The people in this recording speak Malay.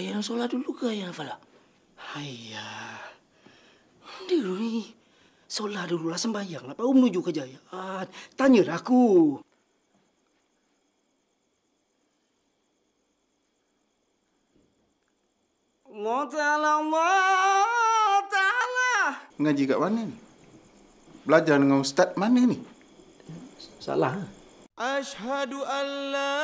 Ayah nak solat dulu ke ayah nak Ayah. Dia ni. Solat dulu lah sembahyang lah. Baru menuju ke jaya. Ah, tanya aku. Allah Ta'ala Allah Ta'ala. Ngaji kat mana ni? Belajar dengan ustaz mana ni? Salah. Ha? Ashadu Allah.